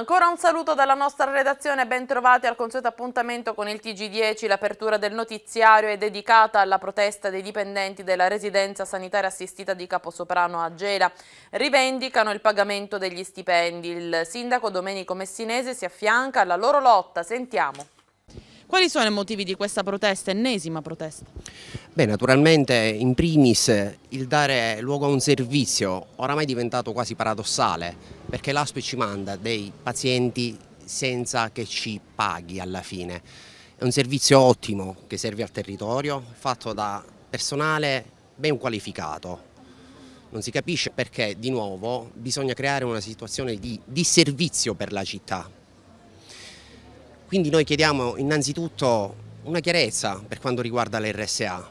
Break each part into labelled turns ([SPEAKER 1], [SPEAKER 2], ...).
[SPEAKER 1] Ancora un saluto dalla nostra redazione, bentrovati al consueto appuntamento con il TG10. L'apertura del notiziario è dedicata alla protesta dei dipendenti della residenza sanitaria assistita di Caposoprano a Gela. Rivendicano il pagamento degli stipendi. Il sindaco Domenico Messinese si affianca alla loro lotta. Sentiamo. Quali sono i motivi di questa protesta, ennesima protesta?
[SPEAKER 2] Beh, naturalmente in primis il dare luogo a un servizio oramai è diventato quasi paradossale perché l'ASPE ci manda dei pazienti senza che ci paghi alla fine. È un servizio ottimo che serve al territorio, fatto da personale ben qualificato. Non si capisce perché, di nuovo, bisogna creare una situazione di disservizio per la città, quindi noi chiediamo innanzitutto una chiarezza per quanto riguarda l'RSA.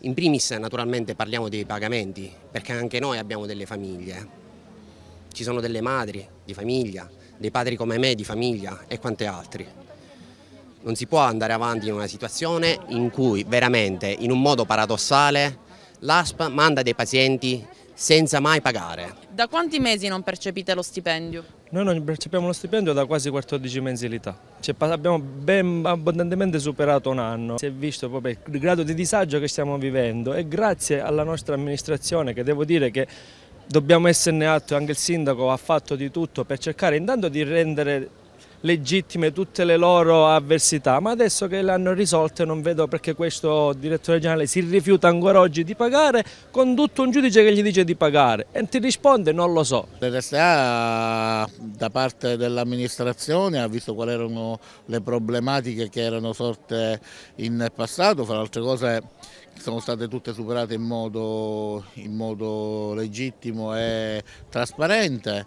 [SPEAKER 2] In primis naturalmente parliamo dei pagamenti, perché anche noi abbiamo delle famiglie. Eh. Ci sono delle madri di famiglia, dei padri come me di famiglia e quante altri. Non si può andare avanti in una situazione in cui veramente, in un modo paradossale, l'ASP manda dei pazienti senza mai pagare.
[SPEAKER 1] Da quanti mesi non percepite lo stipendio?
[SPEAKER 2] Noi non
[SPEAKER 3] percepiamo lo stipendio da quasi 14 mensilità, cioè, abbiamo ben abbondantemente superato un anno, si è visto proprio il grado di disagio che stiamo vivendo e grazie alla nostra amministrazione che devo dire che dobbiamo esserne atto, e anche il sindaco ha fatto di tutto per cercare intanto di rendere legittime tutte le loro avversità, ma adesso che le hanno risolte non vedo perché questo direttore generale si rifiuta ancora oggi di pagare con tutto un giudice che gli dice di pagare e ti risponde non lo so. L'RSA da
[SPEAKER 4] parte dell'amministrazione ha visto quali erano le problematiche che erano sorte in passato, fra le altre cose sono state tutte superate in modo, in modo legittimo e trasparente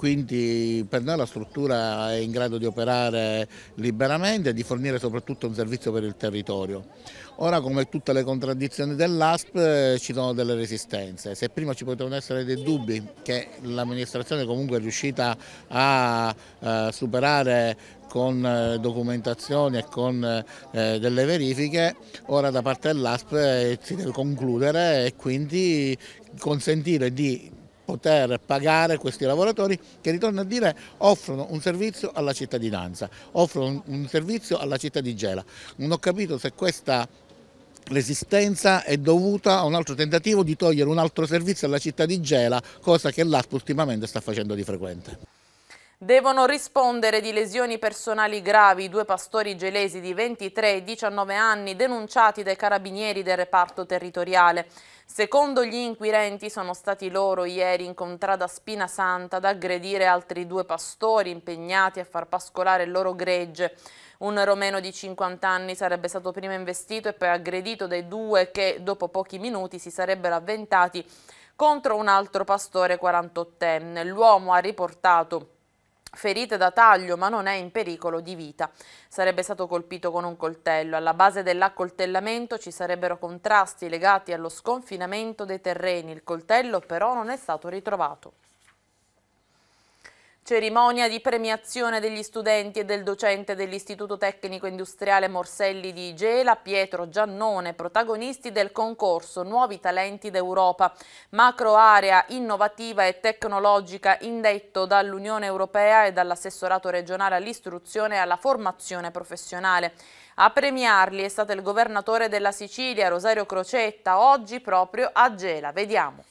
[SPEAKER 4] quindi per noi la struttura è in grado di operare liberamente e di fornire soprattutto un servizio per il territorio. Ora come tutte le contraddizioni dell'ASP eh, ci sono delle resistenze, se prima ci potevano essere dei dubbi che l'amministrazione comunque è riuscita a eh, superare con eh, documentazioni e con eh, delle verifiche, ora da parte dell'ASP eh, si deve concludere e quindi consentire di poter pagare questi lavoratori che, ritorno a dire, offrono un servizio alla cittadinanza, offrono un servizio alla città di Gela. Non ho capito se questa resistenza è dovuta a un altro tentativo di togliere un altro servizio alla città di Gela, cosa che l'ASP ultimamente sta facendo di frequente.
[SPEAKER 1] Devono rispondere di lesioni personali gravi due pastori gelesi di 23 e 19 anni denunciati dai carabinieri del reparto territoriale. Secondo gli inquirenti sono stati loro ieri in contrada Spina Santa ad aggredire altri due pastori impegnati a far pascolare il loro gregge. Un romeno di 50 anni sarebbe stato prima investito e poi aggredito dai due che dopo pochi minuti si sarebbero avventati contro un altro pastore 48enne. L'uomo ha riportato ferite da taglio ma non è in pericolo di vita. Sarebbe stato colpito con un coltello. Alla base dell'accoltellamento ci sarebbero contrasti legati allo sconfinamento dei terreni. Il coltello però non è stato ritrovato. Cerimonia di premiazione degli studenti e del docente dell'Istituto Tecnico Industriale Morselli di Gela, Pietro Giannone, protagonisti del concorso Nuovi Talenti d'Europa, macro area innovativa e tecnologica indetto dall'Unione Europea e dall'assessorato regionale all'istruzione e alla formazione professionale. A premiarli è stato il governatore della Sicilia, Rosario Crocetta, oggi proprio a Gela. Vediamo.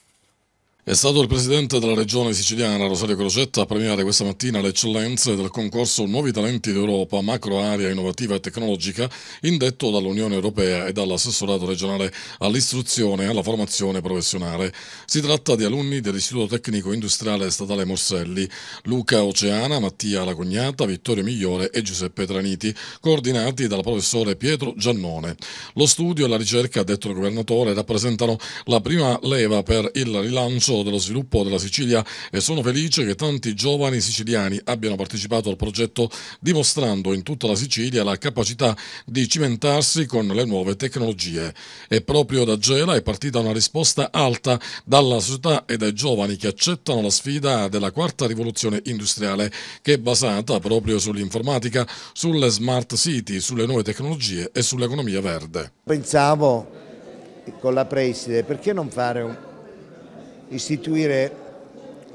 [SPEAKER 5] È stato il presidente della regione siciliana Rosario Crocetta a premiare questa mattina le eccellenze del concorso Nuovi Talenti d'Europa, macro area innovativa e tecnologica, indetto dall'Unione Europea e dall'assessorato regionale all'istruzione e alla formazione professionale. Si tratta di alunni dell'Istituto Tecnico Industriale Statale Morselli, Luca Oceana, Mattia Lagognata, Vittorio Migliore e Giuseppe Traniti, coordinati dal professore Pietro Giannone. Lo studio e la ricerca, ha detto il governatore, rappresentano la prima leva per il rilancio impulso dello sviluppo della Sicilia e sono felice che tanti giovani siciliani abbiano partecipato al progetto dimostrando in tutta la Sicilia la capacità di cimentarsi con le nuove tecnologie. E proprio da Gela è partita una risposta alta dalla società e dai giovani che accettano la sfida della quarta rivoluzione industriale che è basata proprio sull'informatica, sulle smart city, sulle nuove tecnologie e sull'economia verde.
[SPEAKER 6] Pensavo con la preside perché non fare un istituire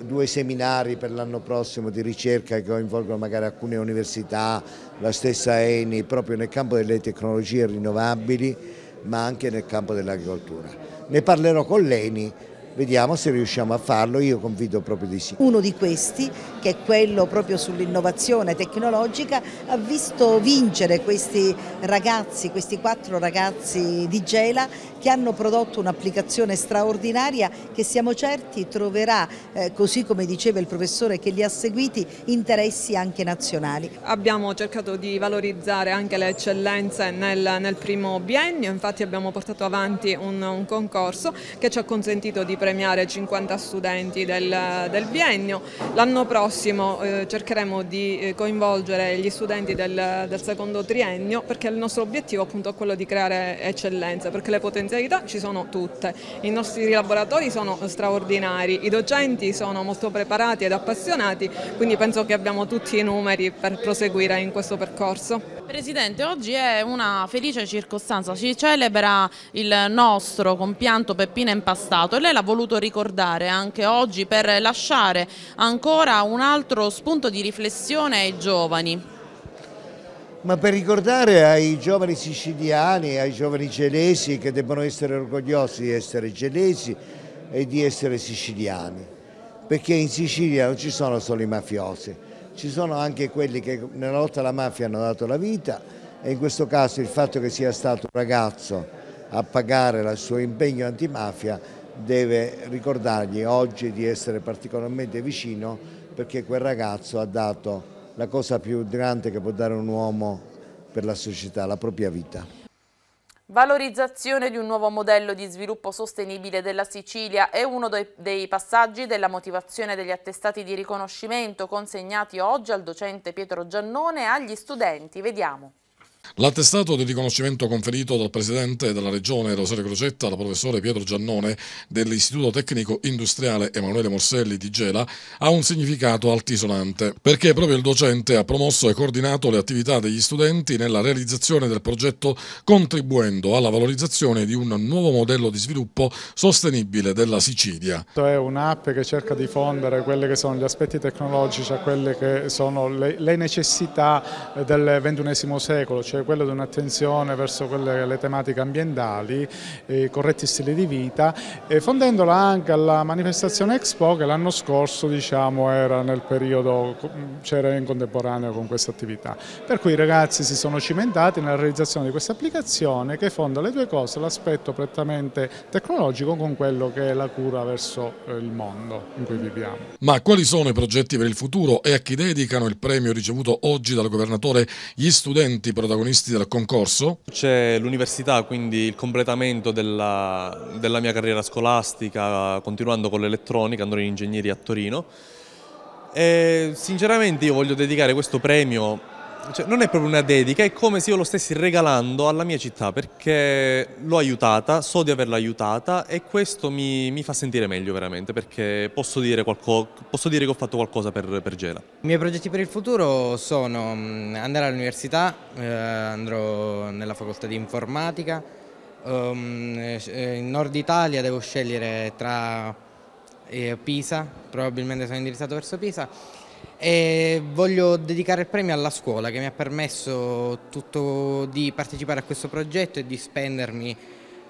[SPEAKER 6] due seminari per l'anno prossimo di ricerca che coinvolgono magari alcune università, la stessa ENI, proprio nel campo delle tecnologie rinnovabili ma anche nel campo dell'agricoltura. Ne parlerò con l'ENI, vediamo se riusciamo a farlo, io confido proprio di sì. Uno di questi che è quello proprio
[SPEAKER 1] sull'innovazione tecnologica, ha visto vincere questi ragazzi, questi quattro ragazzi di Gela che hanno prodotto un'applicazione straordinaria che siamo certi troverà, eh, così come diceva il professore che li ha seguiti, interessi
[SPEAKER 7] anche nazionali.
[SPEAKER 1] Abbiamo cercato di valorizzare anche le eccellenze nel, nel primo biennio, infatti abbiamo portato avanti un, un, concorso che ci ha consentito di premiare 50 studenti del, del biennio. L'anno prossimo prossimo eh, cercheremo di eh, coinvolgere gli studenti del, del, secondo triennio perché il nostro obiettivo appunto è quello di creare eccellenza, perché le potenzialità ci sono tutte, i nostri laboratori sono straordinari, i docenti sono molto preparati ed appassionati, quindi penso che abbiamo tutti i numeri per proseguire in questo percorso. Presidente, oggi è una felice circostanza, si celebra il nostro compianto Peppino Impastato e lei l'ha voluto ricordare anche oggi per lasciare ancora un altro spunto di riflessione ai giovani.
[SPEAKER 6] Ma per ricordare ai giovani siciliani, ai giovani gelesi che debbono essere orgogliosi di essere gelesi e di essere siciliani, perché in Sicilia non ci sono solo i mafiosi, ci sono anche quelli che nella lotta alla mafia hanno dato la vita e in questo caso il fatto che sia stato un ragazzo a pagare il suo impegno antimafia deve ricordargli oggi di essere particolarmente vicino perché quel ragazzo ha dato la cosa più grande che può dare un uomo per la società, la propria vita.
[SPEAKER 1] Valorizzazione di un nuovo modello di sviluppo sostenibile della Sicilia è uno dei passaggi della motivazione degli attestati di riconoscimento consegnati oggi al docente Pietro Giannone e agli studenti. Vediamo.
[SPEAKER 5] L'attestato di riconoscimento conferito dal Presidente della Regione Rosario Crocetta al professore Pietro Giannone dell'Istituto Tecnico Industriale Emanuele Morselli di Gela ha un significato altisonante, perché proprio il docente ha promosso e coordinato le attività degli studenti nella realizzazione del progetto contribuendo alla valorizzazione di un nuovo modello di sviluppo sostenibile della Sicilia.
[SPEAKER 7] È un'app che cerca di fondere quelli che sono gli aspetti tecnologici a quelle che sono le, necessità del XXI secolo, cioè cioè quello di un'attenzione verso quelle, le tematiche ambientali, i corretti stili di vita, fondendola anche alla manifestazione Expo che l'anno scorso diciamo, era nel periodo, c'era in contemporanea con questa attività. Per cui i ragazzi si sono cimentati nella realizzazione di questa applicazione che fonda le due cose, l'aspetto prettamente tecnologico con quello che è la cura verso eh, il mondo in cui viviamo.
[SPEAKER 5] Ma quali sono i progetti per il futuro e a chi dedicano il premio ricevuto oggi dal governatore gli studenti protagonisti? protagonisti del concorso? C'è
[SPEAKER 7] l'università, quindi il completamento della, della mia carriera scolastica, continuando con l'elettronica, andrò in ingegneria a Torino. E sinceramente io voglio dedicare questo premio cioè, non è proprio una dedica, è come se io lo stessi regalando alla mia città perché l'ho aiutata, so di averla aiutata e questo mi, mi fa sentire meglio veramente perché posso dire, qualco, posso dire che ho fatto qualcosa per, per, Gela.
[SPEAKER 2] I miei progetti per il futuro sono mm, andare all'università, eh, andrò nella facoltà di informatica, um, in Nord Italia devo scegliere tra eh, Pisa, probabilmente sono indirizzato verso Pisa e voglio dedicare il premio alla scuola che mi ha permesso tutto di partecipare a questo progetto e di spendermi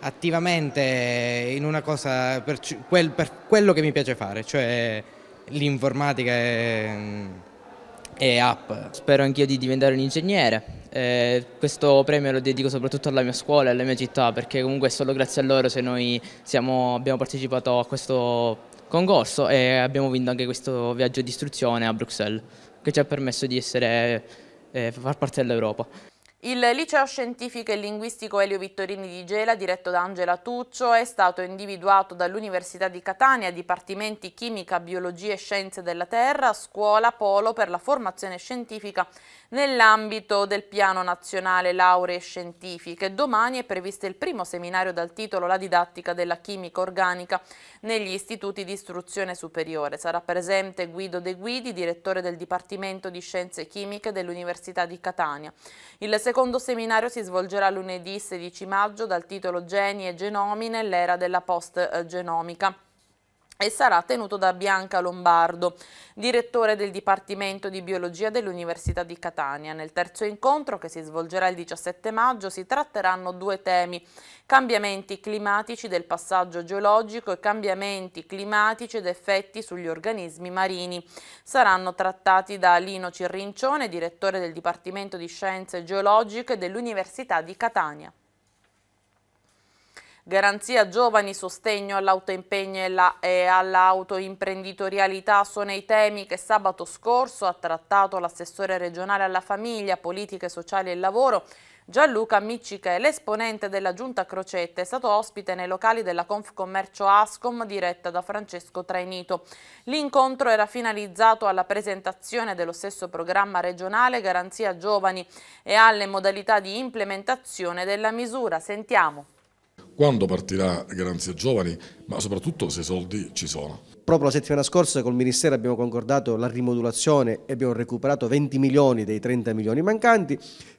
[SPEAKER 2] attivamente in una cosa per, quel, per quello che mi piace fare, cioè l'informatica e, e, app. Spero anch'io di diventare un ingegnere. Eh, questo premio lo dedico soprattutto
[SPEAKER 1] alla mia scuola e alla mia città perché comunque è solo grazie a loro se noi siamo, abbiamo partecipato a questo con e abbiamo vinto anche questo viaggio di istruzione a Bruxelles che ci ha permesso di essere, eh, far parte dell'Europa. Il liceo scientifico e linguistico Elio Vittorini di Gela, diretto da Angela Tuccio, è stato individuato dall'Università di Catania, Dipartimenti Chimica, Biologia e Scienze della Terra, Scuola Polo per la formazione scientifica nell'ambito del Piano Nazionale Lauree Scientifiche. Domani è previsto il primo seminario dal titolo La didattica della chimica organica negli istituti di istruzione superiore. Sarà presente Guido De Guidi, direttore del Dipartimento di Scienze Chimiche dell'Università di Catania. Il secondo seminario si svolgerà lunedì 16 maggio dal titolo Geni e genomi nell'era della post-genomica e sarà tenuto da Bianca Lombardo, direttore del Dipartimento di Biologia dell'Università di Catania. Nel terzo incontro, che si svolgerà il 17 maggio, si tratteranno due temi, cambiamenti climatici del passaggio geologico e cambiamenti climatici ed effetti sugli organismi marini. Saranno trattati da Lino Cirrincione, direttore del Dipartimento di Scienze Geologiche dell'Università di Catania. Garanzia giovani, sostegno all'autoimpegno e all'autoimprenditorialità sono i temi che sabato scorso ha trattato l'assessore regionale alla famiglia, politiche sociali e lavoro Gianluca è l'esponente della giunta Crocette, è stato ospite nei locali della Confcommercio Ascom diretta da Francesco Trainito. L'incontro era finalizzato alla presentazione dello stesso programma regionale Garanzia Giovani e alle modalità di implementazione della misura. Sentiamo
[SPEAKER 5] quando partirà Garanzia Giovani, ma soprattutto se i soldi
[SPEAKER 3] ci sono. Proprio la settimana scorsa col Ministero abbiamo concordato la rimodulazione e abbiamo recuperato 20 milioni dei 30 milioni mancanti.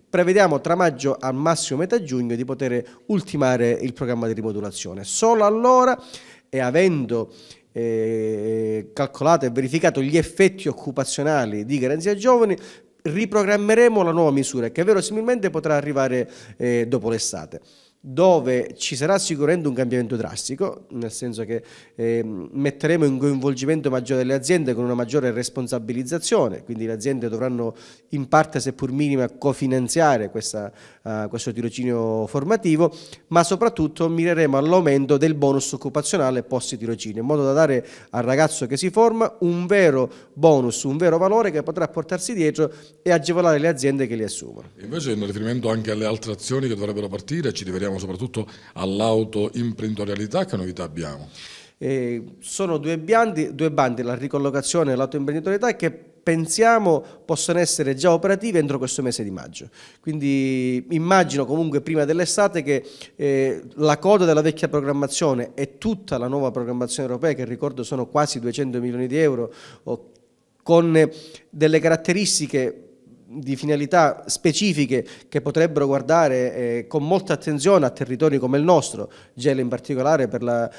[SPEAKER 3] Prevediamo tra maggio al massimo metà giugno di poter ultimare il programma di rimodulazione. Solo allora e avendo eh, calcolato e verificato gli effetti occupazionali di Garanzia Giovani riprogrammeremo la nuova misura che verosimilmente potrà arrivare eh, dopo l'estate dove ci sarà sicuramente un cambiamento drastico, nel senso che eh, metteremo in coinvolgimento maggiore delle aziende con una maggiore responsabilizzazione, quindi le aziende dovranno in parte, seppur minima, cofinanziare questa, uh, questo tirocinio formativo, ma soprattutto mireremo all'aumento del bonus occupazionale post tirocinio, in modo da dare al ragazzo che si forma un vero bonus, un vero valore che potrà portarsi dietro e agevolare le aziende che li assumono.
[SPEAKER 5] Invece in riferimento anche alle altre azioni che dovrebbero partire, ci rivediamo pensiamo soprattutto all'autoimprenditorialità, che novità abbiamo?
[SPEAKER 3] Eh, sono due bandi, due bandi, la ricollocazione e l'autoimprenditorialità che pensiamo possono essere già operative entro questo mese di maggio. Quindi immagino comunque prima dell'estate che eh, la coda della vecchia programmazione e tutta la nuova programmazione europea, che ricordo sono quasi 200 milioni di euro, con delle caratteristiche di finalità specifiche che potrebbero guardare eh, con molta attenzione a territori come il nostro, Gela in particolare per la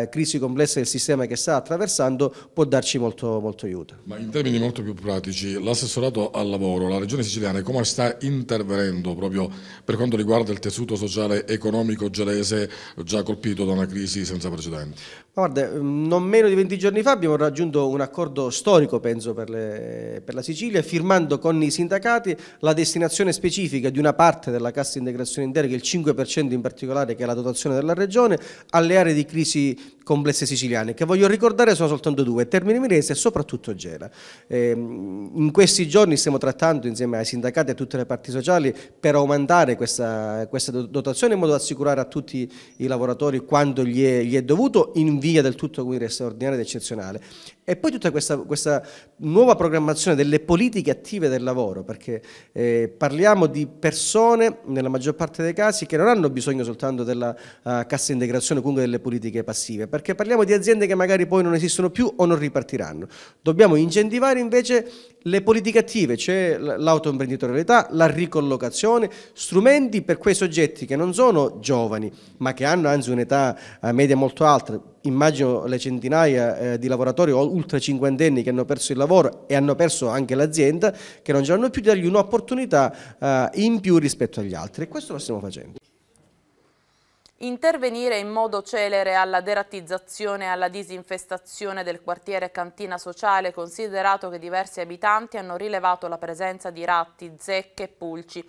[SPEAKER 3] eh, crisi complessa del sistema che sta attraversando, può darci molto, molto aiuto.
[SPEAKER 5] Ma in termini molto più pratici, l'assessorato al lavoro, la regione siciliana come sta intervenendo proprio per quanto riguarda il tessuto sociale economico gelese già colpito da una crisi senza
[SPEAKER 3] precedenti? Guarda, mm, non meno di 20 giorni fa abbiamo raggiunto un accordo storico, penso, per, le, per la Sicilia, firmando con i sindacati sindacati la destinazione specifica di una parte della cassa integrazione intera, che è il 5% in particolare, che è la dotazione della regione, alle aree di crisi complesse siciliane, che voglio ricordare sono soltanto due, Termini Mirese e soprattutto Gela. Ehm, in questi giorni stiamo trattando insieme ai sindacati e a tutte le parti sociali per aumentare questa, questa dotazione in modo da assicurare a tutti i lavoratori quanto gli è, gli è dovuto in via del tutto quindi, straordinaria ed eccezionale e poi tutta questa, questa, nuova programmazione delle politiche attive del lavoro, perché eh, parliamo di persone, nella maggior parte dei casi, che non hanno bisogno soltanto della uh, cassa integrazione, comunque delle politiche passive, perché parliamo di aziende che magari poi non esistono più o non ripartiranno. Dobbiamo incentivare invece le politiche attive, cioè l'autoimprenditorialità, la ricollocazione, strumenti per quei soggetti che non sono giovani, ma che hanno anzi un'età eh, media molto alta, immagino le centinaia eh, di lavoratori oltre cinquantenni che hanno perso il lavoro e hanno perso anche l'azienda, che non ce l'hanno più, di dargli un'opportunità eh, in più rispetto agli altri e questo lo stiamo facendo.
[SPEAKER 1] Intervenire in modo celere alla derattizzazione e alla disinfestazione del quartiere Cantina Sociale, considerato che diversi abitanti hanno rilevato la presenza di ratti, zecche e pulci.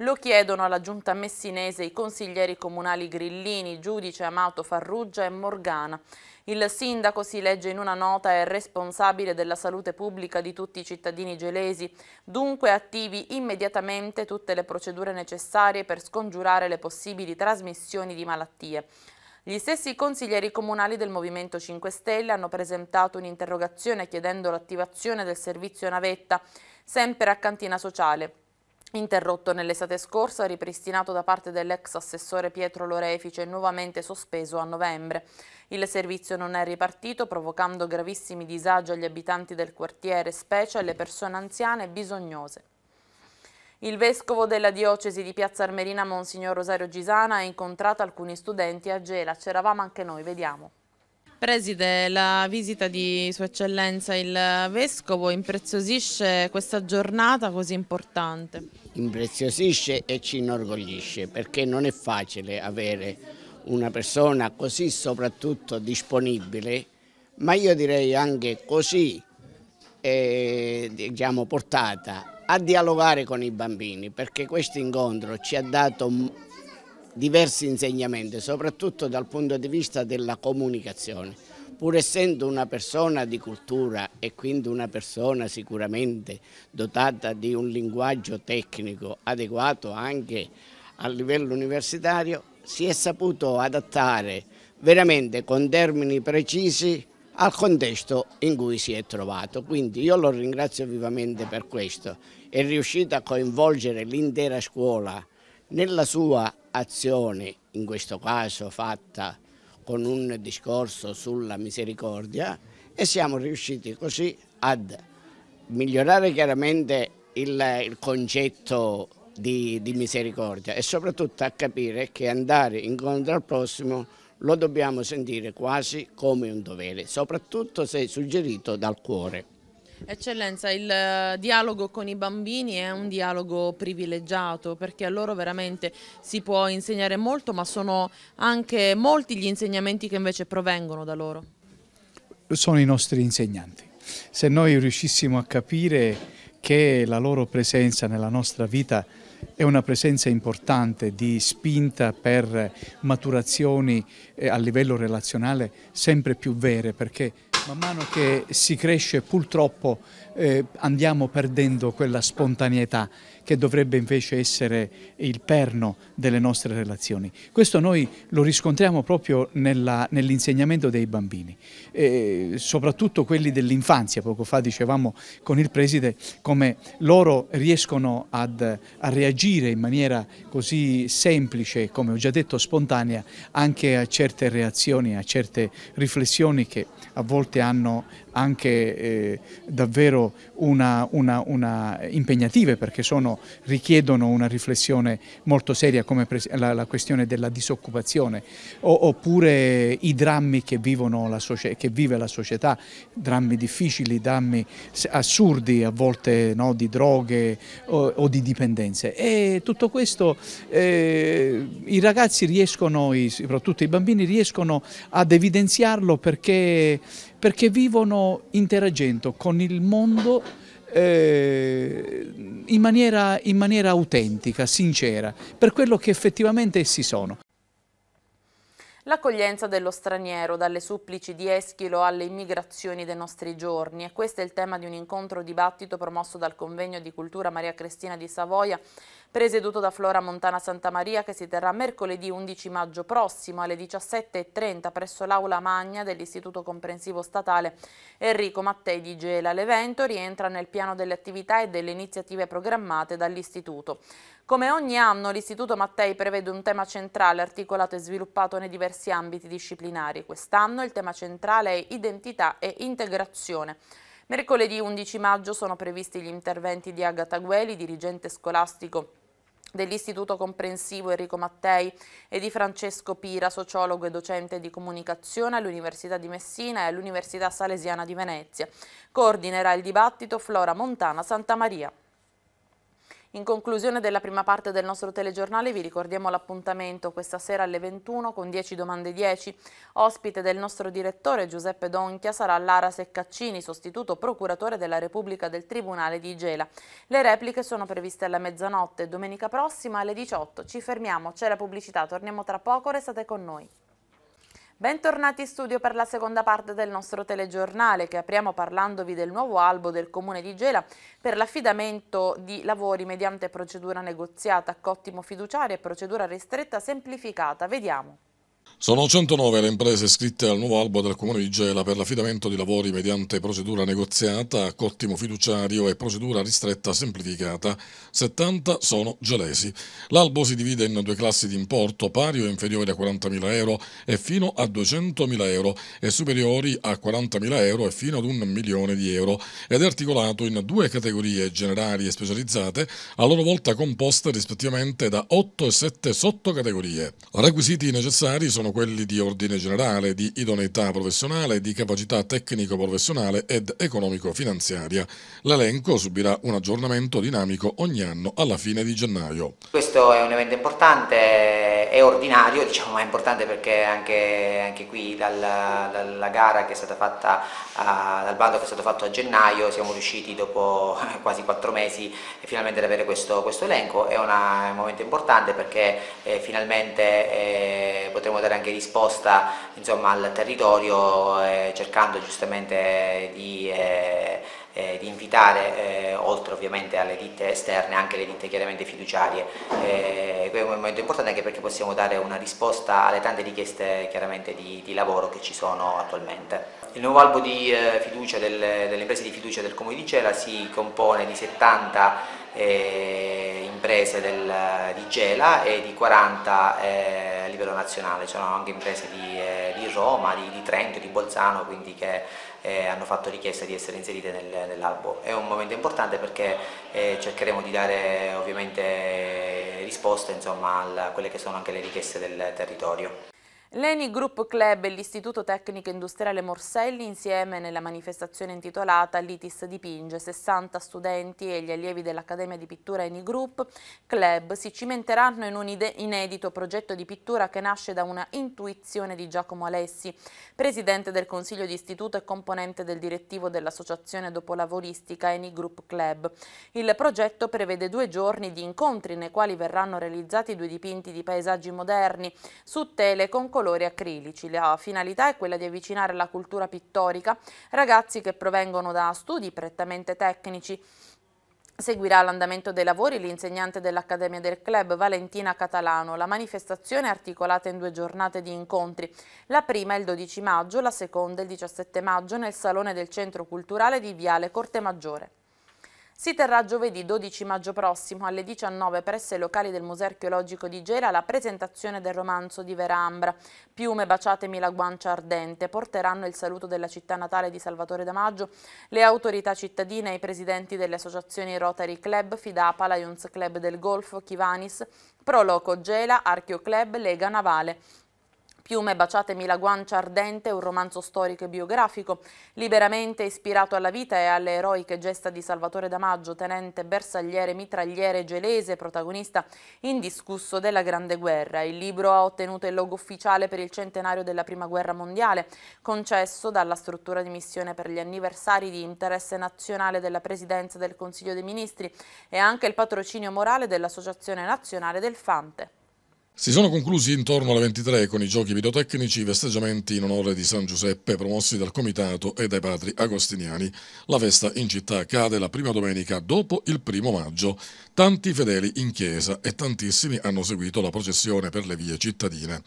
[SPEAKER 1] Lo chiedono alla giunta messinese i consiglieri comunali Grillini, Giudice Amato Farruggia e Morgana. Il sindaco, si legge in una nota, è responsabile della salute pubblica di tutti i cittadini gelesi, dunque attivi immediatamente tutte le procedure necessarie per scongiurare le possibili trasmissioni di malattie. Gli stessi consiglieri comunali del Movimento 5 Stelle hanno presentato un'interrogazione chiedendo l'attivazione del servizio navetta, sempre a cantina sociale. Interrotto nell'estate scorsa, ripristinato da parte dell'ex assessore Pietro Lorefice e nuovamente sospeso a novembre. Il servizio non è ripartito, provocando gravissimi disagi agli abitanti del quartiere, specie alle persone anziane e bisognose. Il vescovo della diocesi di Piazza Armerina, Monsignor Rosario Gisana, ha incontrato alcuni studenti a Gela. C'eravamo anche noi, vediamo. Preside, la visita di Sua Eccellenza il Vescovo impreziosisce questa giornata così importante?
[SPEAKER 8] Impreziosisce e ci inorgoglisce perché non è facile avere una persona così soprattutto disponibile ma io direi anche così eh, diciamo portata a dialogare con i bambini perché questo incontro ci ha dato diversi insegnamenti, soprattutto dal punto di vista della comunicazione. Pur essendo una persona di cultura e quindi una persona sicuramente dotata di un linguaggio tecnico adeguato anche a livello universitario, si è saputo adattare veramente con termini precisi al contesto in cui si è trovato. Quindi io lo ringrazio vivamente per questo. È riuscito a coinvolgere l'intera scuola nella sua azione, in questo caso fatta con un discorso sulla misericordia e siamo riusciti così ad migliorare chiaramente il, il concetto di, di, misericordia e soprattutto a capire che andare incontro al prossimo lo dobbiamo sentire quasi come un dovere, soprattutto se suggerito dal cuore.
[SPEAKER 1] Eccellenza, il eh, dialogo con i bambini è un dialogo privilegiato perché a loro veramente si può insegnare molto ma sono anche molti gli insegnamenti che invece provengono da loro.
[SPEAKER 7] Sono i nostri insegnanti. Se noi riuscissimo a capire che la loro presenza nella nostra vita è una presenza importante di spinta per maturazioni eh, a livello relazionale sempre più vere perché Man mano che si cresce purtroppo eh, andiamo perdendo quella spontaneità che dovrebbe invece essere il perno delle nostre relazioni. Questo noi lo riscontriamo proprio nell'insegnamento nell dei bambini, eh, soprattutto quelli dell'infanzia. Poco fa dicevamo con il preside come loro riescono ad, a reagire in maniera così semplice, come ho già detto spontanea, anche a certe reazioni, a certe riflessioni che a volte hanno anche eh, davvero una, una, una impegnative perché sono, richiedono una riflessione molto seria come la, la questione della disoccupazione o, oppure i drammi che, la che, vive la società, drammi difficili, drammi assurdi a volte no, di droghe o, o, di dipendenze e tutto questo eh, i ragazzi riescono, soprattutto i bambini riescono ad evidenziarlo perché, perché vivono interagendo con il mondo eh, in, maniera, in maniera autentica, sincera, per quello che effettivamente essi sono.
[SPEAKER 1] L'accoglienza dello straniero, dalle supplici di Eschilo alle immigrazioni dei nostri giorni. E questo è il tema di un incontro dibattito promosso dal Convegno di Cultura Maria Cristina di Savoia presieduto da Flora Montana Santa Maria che si terrà mercoledì 11 maggio prossimo alle 17.30 presso l'Aula Magna dell'Istituto Comprensivo Statale Enrico Mattei di Gela. L'evento rientra nel piano delle attività e delle iniziative programmate dall'Istituto. Come ogni anno l'Istituto Mattei prevede un tema centrale articolato e sviluppato nei diversi ambiti disciplinari. Quest'anno il tema centrale è identità e integrazione. Mercoledì 11 maggio sono previsti gli interventi di Agata Gueli, dirigente scolastico dell'Istituto Comprensivo Enrico Mattei e di Francesco Pira, sociologo e docente di comunicazione all'Università di Messina e all'Università Salesiana di Venezia. Coordinerà il dibattito Flora Montana Santamaria. In conclusione della prima parte del nostro telegiornale vi ricordiamo l'appuntamento questa sera alle 21 con 10 domande 10. Ospite del nostro direttore Giuseppe Donchia sarà Lara Seccaccini, sostituto procuratore della Repubblica del Tribunale di Gela. Le repliche sono previste alla mezzanotte, domenica prossima alle 18. Ci fermiamo, c'è la pubblicità, torniamo tra poco, restate con noi. Bentornati in studio per la seconda parte del nostro telegiornale che apriamo parlandovi del nuovo albo del Comune di Gela per l'affidamento di lavori mediante procedura negoziata, cottimo fiduciaria e procedura ristretta semplificata. Vediamo.
[SPEAKER 5] Sono 109 le imprese iscritte al nuovo albo del Comune di Gela per l'affidamento di lavori mediante procedura negoziata, cottimo fiduciario e procedura ristretta semplificata. 70 sono gelesi. L'albo si divide in due classi di importo pari o inferiori a 40.000 euro e fino a 200.000 euro e superiori a 40.000 euro e fino ad un milione di euro ed è articolato in due categorie generali e specializzate, a loro volta composte rispettivamente da 8 e 7 sottocategorie. Requisiti necessari sono sono quelli di ordine generale, di idoneità professionale, di capacità tecnico-professionale ed economico-finanziaria. L'elenco subirà un aggiornamento dinamico ogni anno alla fine di gennaio.
[SPEAKER 2] Questo è un evento importante è ordinario, diciamo, ma è importante perché anche, anche qui dalla, dalla, gara che è stata fatta, uh, dal bando che è stato fatto a gennaio, siamo riusciti dopo quasi quattro mesi eh, finalmente ad avere questo, questo elenco, è, una, è, un momento importante perché eh, finalmente eh, potremo dare anche risposta insomma, al territorio eh, cercando giustamente di eh, eh, di invitare, eh, oltre ovviamente alle ditte esterne, anche le ditte chiaramente fiduciarie. Eh, è un momento importante anche perché possiamo dare una risposta alle tante richieste chiaramente di, di lavoro che ci sono attualmente. Il nuovo albo di, eh, fiducia del, delle imprese di fiducia del Comune di Gela si compone di 70 eh, imprese del, di Gela e di 40 eh, a livello nazionale, ci sono anche imprese di, eh, di Roma, di, di, Trento, di Bolzano, quindi che eh, hanno fatto richiesta di essere inserite nel, nell'albo. È un momento importante perché eh, cercheremo di dare ovviamente risposte insomma, a quelle che sono anche le richieste del territorio.
[SPEAKER 1] L'ENI Group Club e l'Istituto Tecnico Industriale Morselli insieme nella manifestazione intitolata L'ITIS dipinge 60 studenti e gli allievi dell'Accademia di Pittura ENI Group Club si cimenteranno in un inedito progetto di pittura che nasce da una intuizione di Giacomo Alessi, presidente del Consiglio di Istituto e componente del direttivo dell'Associazione Dopolavoristica ENI Group Club. Il progetto prevede due giorni di incontri nei quali verranno realizzati due dipinti di paesaggi moderni su tele con colori acrilici. La finalità è quella di avvicinare la cultura pittorica ragazzi che provengono da studi prettamente tecnici Seguirà l'andamento dei lavori l'insegnante dell'Accademia del Club Valentina Catalano. La manifestazione è articolata in due giornate di incontri. La prima il 12 maggio, la seconda il 17 maggio nel Salone del Centro Culturale di Viale Corte Maggiore. Si terrà giovedì 12 maggio prossimo alle 19 presso i locali del Museo Archeologico di Gela la presentazione del romanzo di Vera Ambra. Piume baciatemi la guancia ardente porteranno il saluto della città natale di Salvatore Damaggio, le autorità cittadine e i presidenti delle associazioni Rotary Club, Fidapa, Lions Club del Golfo, Chivanis, Proloco Gela, Archeo Club, Lega Navale. Piume, baciatemi la guancia ardente, un romanzo storico e biografico, liberamente ispirato alla vita e alle eroiche gesta di Salvatore Damaggio, tenente bersagliere mitragliere gelese, protagonista indiscusso della Grande Guerra. Il libro ha ottenuto il logo ufficiale per il centenario della Prima Guerra Mondiale, concesso dalla struttura di missione per gli anniversari di interesse nazionale della Presidenza del Consiglio dei Ministri e anche il patrocinio morale dell'Associazione Nazionale del Fante.
[SPEAKER 5] Si sono conclusi intorno alle 23 con i giochi videotecnici i festeggiamenti in onore di San Giuseppe promossi dal Comitato e dai padri agostiniani. La festa in città cade la prima domenica dopo il primo maggio. Tanti fedeli in chiesa e tantissimi hanno seguito la processione per le vie cittadine.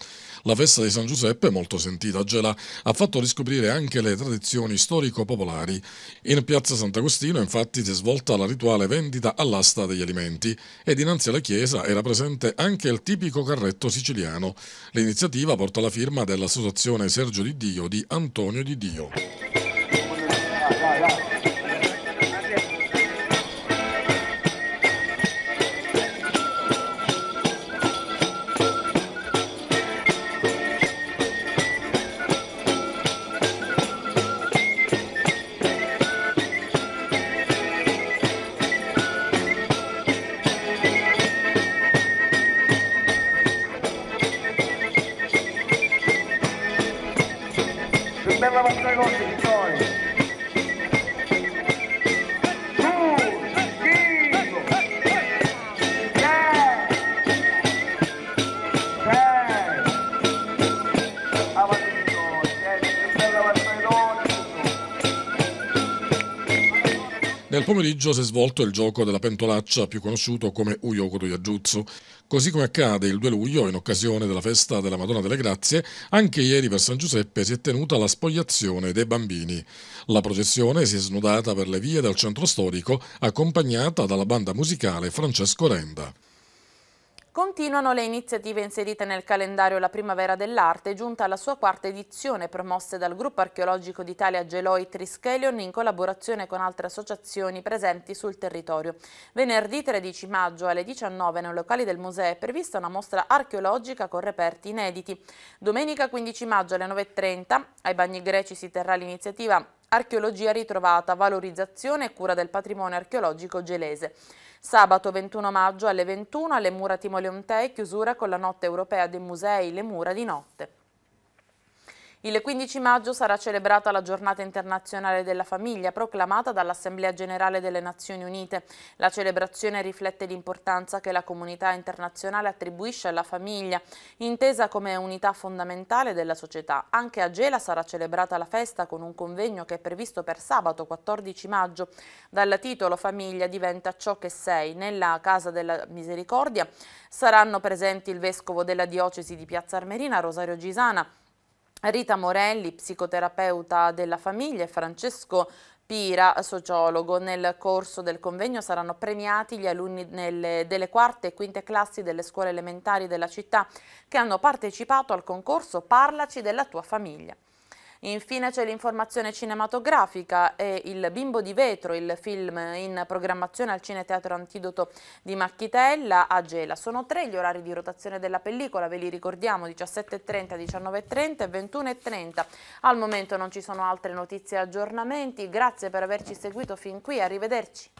[SPEAKER 5] La festa di San Giuseppe, molto sentita a Gela, ha fatto riscoprire anche le tradizioni storico-popolari. In piazza Sant'Agostino infatti si è svolta la rituale vendita all'asta degli alimenti e dinanzi alla chiesa era presente anche il tipico carnevale berretto siciliano. L'iniziativa porta la firma dell'associazione Sergio Di Dio di Antonio Di Dio. Nel pomeriggio si è svolto il gioco della pentolaccia più conosciuto come Uyoko do Yajutsu. Così come accade il 2 luglio, in occasione della festa della Madonna delle Grazie, anche ieri per San Giuseppe si è tenuta la spogliazione dei bambini. La processione si è snodata per le vie del centro storico, accompagnata dalla banda musicale Francesco Renda.
[SPEAKER 1] Continuano le iniziative inserite nel calendario La Primavera dell'Arte, giunta alla sua quarta edizione, promosse dal Gruppo Archeologico d'Italia Geloi Trischelion in collaborazione con altre associazioni presenti sul territorio. Venerdì 13 maggio alle 19 nei locali del museo è prevista una mostra archeologica con reperti inediti. Domenica 15 maggio alle 9.30 ai Bagni Greci si terrà l'iniziativa Archeologia ritrovata, valorizzazione e cura del patrimonio archeologico gelese. Sabato 21 maggio alle 21 alle Mura Timoleontei chiusura con la notte europea dei musei, le mura di notte. Il 15 maggio sarà celebrata la giornata internazionale della famiglia, proclamata dall'Assemblea Generale delle Nazioni Unite. La celebrazione riflette l'importanza che la comunità internazionale attribuisce alla famiglia, intesa come unità fondamentale della società. Anche a Gela sarà celebrata la festa con un convegno che è previsto per sabato 14 maggio. Dal titolo Famiglia diventa ciò che sei. Nella Casa della Misericordia saranno presenti il Vescovo della Diocesi di Piazza Armerina, Rosario Gisana, Rita Morelli, psicoterapeuta della famiglia e Francesco Pira, sociologo. Nel corso del convegno saranno premiati gli alunni nelle, delle quarte e quinte classi delle scuole elementari della città che hanno partecipato al concorso Parlaci della tua famiglia. Infine c'è l'informazione cinematografica e il Bimbo di vetro, il film in programmazione al Cine Teatro Antidoto di Macchitella a Gela. Sono tre gli orari di rotazione della pellicola, ve li ricordiamo 17.30, 19.30 e 21.30. Al momento non ci sono altre notizie e aggiornamenti, grazie per averci seguito fin qui, arrivederci.